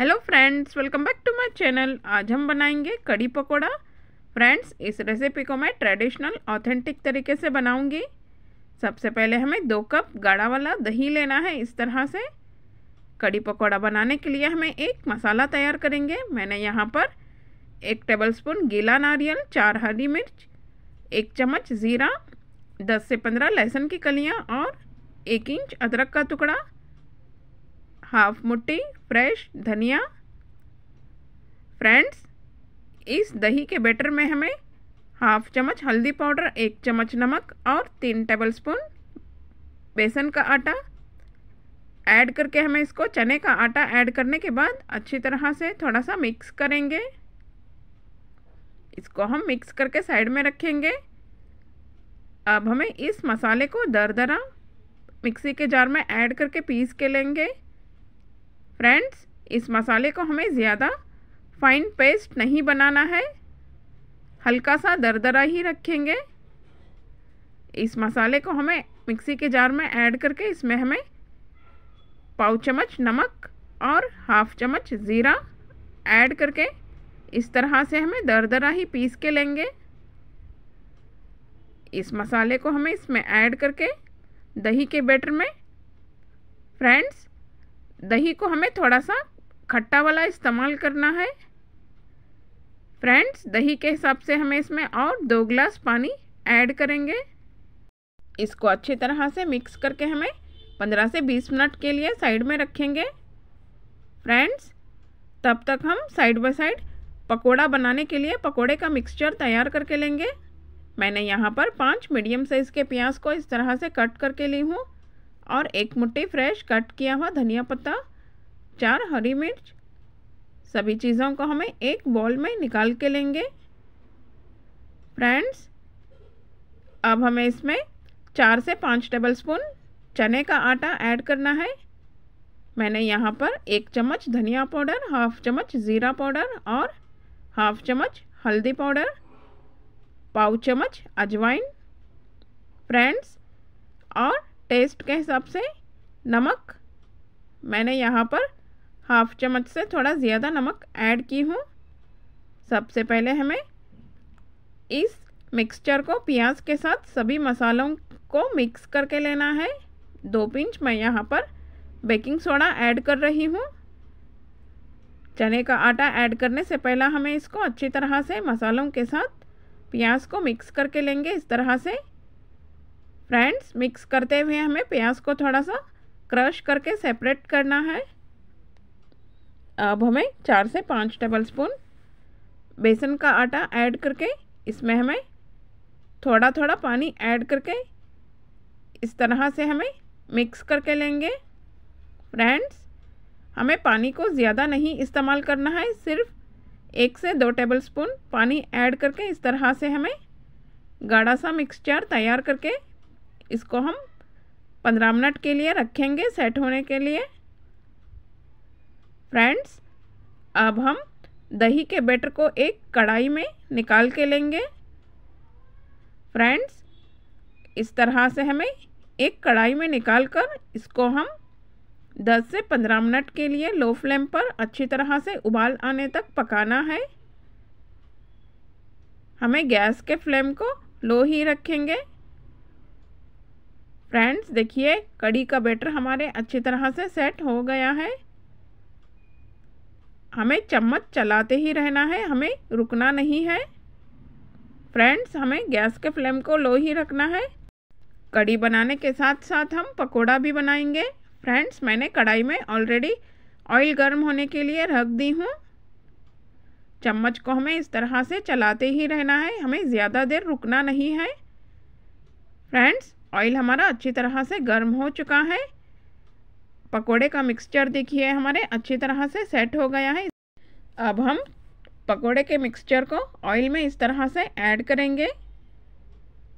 hello friends welcome back to my channel आज हम बनाएंगे कड़ी पकोड़ा फ्रेंड्स इस रेसिपी को मैं ट्रेडिशनल ऑथेंटिक तरीके से बनाऊंगी सबसे पहले हमें दो कप गाढ़ा वाला दही लेना है इस तरह से कड़ी पकोड़ा बनाने के लिए हमें एक मसाला तैयार करेंगे मैंने यहाँ पर एक टेबलस्पून गीला नारियल चार हरी मिर्च एक चम्मच ज़ीरा दस से पंद्रह लहसुन की कलियाँ और एक इंच अदरक का टुकड़ा हाफ मुट्ठी फ्रेश धनिया फ्रेंड्स इस दही के बैटर में हमें हाफ चम्मच हल्दी पाउडर एक चम्मच नमक और तीन टेबलस्पून बेसन का आटा ऐड करके हमें इसको चने का आटा ऐड करने के बाद अच्छी तरह से थोड़ा सा मिक्स करेंगे इसको हम मिक्स करके साइड में रखेंगे अब हमें इस मसाले को दर दरा मिक्सी के जार में ऐड करके पीस के लेंगे फ्रेंड्स इस मसाले को हमें ज़्यादा फाइन पेस्ट नहीं बनाना है हल्का सा दरदरा ही रखेंगे इस मसाले को हमें मिक्सी के जार में ऐड करके इसमें हमें पाव चम्मच नमक और हाफ चम्मच ज़ीरा ऐड करके इस तरह से हमें दरदरा ही पीस के लेंगे इस मसाले को हमें इसमें ऐड करके दही के बैटर में फ्रेंड्स दही को हमें थोड़ा सा खट्टा वाला इस्तेमाल करना है फ्रेंड्स दही के हिसाब से हमें इसमें और दो ग्लास पानी ऐड करेंगे इसको अच्छी तरह से मिक्स करके हमें पंद्रह से बीस मिनट के लिए साइड में रखेंगे फ्रेंड्स तब तक हम साइड बाय साइड पकोड़ा बनाने के लिए पकोड़े का मिक्सचर तैयार करके लेंगे मैंने यहाँ पर पांच मीडियम साइज़ के प्याज को इस तरह से कट करके ली हूँ और एक मुट्ठी फ्रेश कट किया हुआ धनिया पत्ता चार हरी मिर्च सभी चीज़ों को हमें एक बॉल में निकाल के लेंगे फ्रेंड्स अब हमें इसमें चार से पाँच टेबलस्पून चने का आटा ऐड करना है मैंने यहाँ पर एक चम्मच धनिया पाउडर हाफ चम्मच ज़ीरा पाउडर और हाफ चम्मच हल्दी पाउडर पाव चम्मच अजवाइन फ्रेंड्स और टेस्ट के हिसाब से नमक मैंने यहाँ पर हाफ चम्मच से थोड़ा ज़्यादा नमक ऐड की हूँ सबसे पहले हमें इस मिक्सचर को प्याज के साथ सभी मसालों को मिक्स करके लेना है दो पिंच मैं यहाँ पर बेकिंग सोडा ऐड कर रही हूँ चने का आटा ऐड करने से पहला हमें इसको अच्छी तरह से मसालों के साथ प्याज को मिक्स करके लेंगे इस तरह से फ्रेंड्स मिक्स करते हुए हमें प्याज को थोड़ा सा क्रश करके सेपरेट करना है अब हमें चार से पाँच टेबल स्पून बेसन का आटा ऐड करके इसमें हमें थोड़ा थोड़ा पानी ऐड करके इस तरह से हमें मिक्स करके लेंगे फ्रेंड्स हमें पानी को ज़्यादा नहीं इस्तेमाल करना है सिर्फ एक से दो टेबल स्पून पानी ऐड करके इस तरह से हमें गाढ़ा सा मिक्सचर तैयार करके इसको हम पंद्रह मिनट के लिए रखेंगे सेट होने के लिए फ्रेंड्स अब हम दही के बैटर को एक कढ़ाई में निकाल के लेंगे फ्रेंड्स इस तरह से हमें एक कढ़ाई में निकाल कर इसको हम 10 से 15 मिनट के लिए लो फ्लेम पर अच्छी तरह से उबाल आने तक पकाना है हमें गैस के फ्लेम को लो ही रखेंगे फ्रेंड्स देखिए कड़ी का बैटर हमारे अच्छी तरह से सेट हो गया है हमें चम्मच चलाते ही रहना है हमें रुकना नहीं है फ्रेंड्स हमें गैस के फ्लेम को लो ही रखना है कड़ी बनाने के साथ साथ हम पकोड़ा भी बनाएंगे फ्रेंड्स मैंने कढ़ाई में ऑलरेडी ऑयल गर्म होने के लिए रख दी हूँ चम्मच को हमें इस तरह से चलाते ही रहना है हमें ज़्यादा देर रुकना नहीं है फ्रेंड्स ऑयल हमारा अच्छी तरह से गर्म हो चुका है पकोड़े का मिक्सचर देखिए हमारे अच्छी तरह से सेट हो गया है अब हम पकोड़े के मिक्सचर को ऑयल में इस तरह से ऐड करेंगे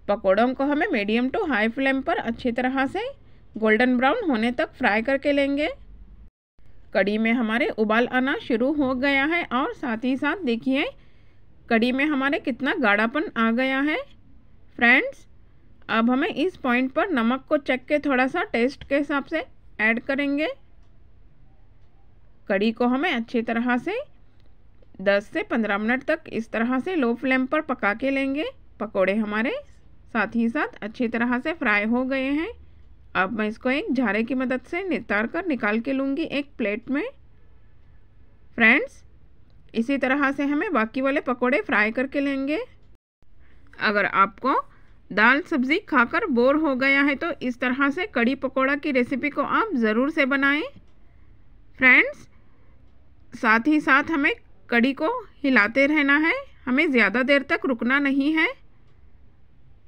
पकोड़ों को हमें मीडियम टू हाई फ्लेम पर अच्छी तरह से गोल्डन ब्राउन होने तक फ्राई करके लेंगे कड़ी में हमारे उबाल आना शुरू हो गया है और साथ ही साथ देखिए कड़ी में हमारे कितना गाढ़ापन आ गया है फ्रेंड्स अब हमें इस पॉइंट पर नमक को चेक के थोड़ा सा टेस्ट के हिसाब से ऐड करेंगे कड़ी को हमें अच्छी तरह से 10 से 15 मिनट तक इस तरह से लो फ्लेम पर पका के लेंगे पकोड़े हमारे साथ ही साथ अच्छी तरह से फ्राई हो गए हैं अब मैं इसको एक झारे की मदद से नितार कर निकाल के लूँगी एक प्लेट में फ्रेंड्स इसी तरह से हमें बाकी वाले पकोड़े फ्राई करके लेंगे अगर आपको दाल सब्ज़ी खाकर बोर हो गया है तो इस तरह से कड़ी पकौड़ा की रेसिपी को आप ज़रूर से बनाएं फ्रेंड्स साथ ही साथ हमें कड़ी को हिलाते रहना है हमें ज़्यादा देर तक रुकना नहीं है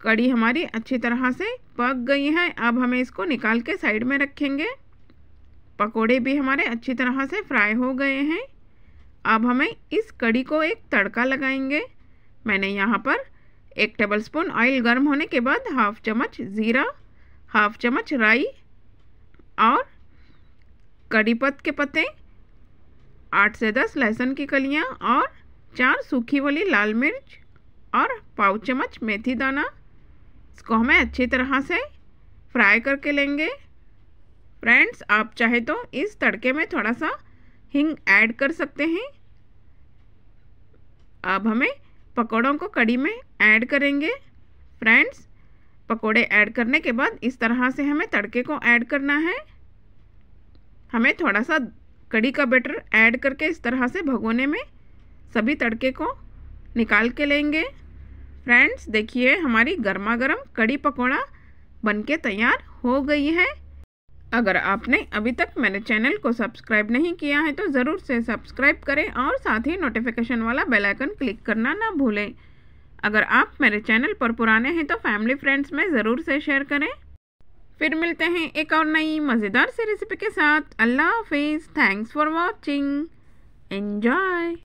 कड़ी हमारी अच्छी तरह से पक गई है अब हमें इसको निकाल के साइड में रखेंगे पकोड़े भी हमारे अच्छी तरह से फ्राई हो गए हैं अब हमें इस कड़ी को एक तड़का लगाएंगे मैंने यहाँ पर एक टेबलस्पून ऑयल गर्म होने के बाद हाफ चम्मच ज़ीरा हाफ चम्मच राई और कड़ी पत के पत्ते आठ से दस लहसुन की कलियाँ और चार सूखी वाली लाल मिर्च और पाव चम्मच मेथी दाना इसको हमें अच्छी तरह से फ्राई करके लेंगे फ्रेंड्स आप चाहे तो इस तड़के में थोड़ा सा हिंग ऐड कर सकते हैं अब हमें पकौड़ों को कड़ी में ऐड करेंगे फ्रेंड्स पकोड़े ऐड करने के बाद इस तरह से हमें तड़के को ऐड करना है हमें थोड़ा सा कड़ी का बैटर ऐड करके इस तरह से भगोने में सभी तड़के को निकाल के लेंगे फ्रेंड्स देखिए हमारी गर्मा गर्म कड़ी पकौड़ा बनके तैयार हो गई है अगर आपने अभी तक मेरे चैनल को सब्सक्राइब नहीं किया है तो ज़रूर से सब्सक्राइब करें और साथ ही नोटिफिकेशन वाला बेल आइकन क्लिक करना ना भूलें अगर आप मेरे चैनल पर पुराने हैं तो फैमिली फ्रेंड्स में ज़रूर से शेयर करें फिर मिलते हैं एक और नई मज़ेदार सी रेसिपी के साथ अल्लाह हाफिज़ थैंक्स फॉर वॉचिंग एन्जॉय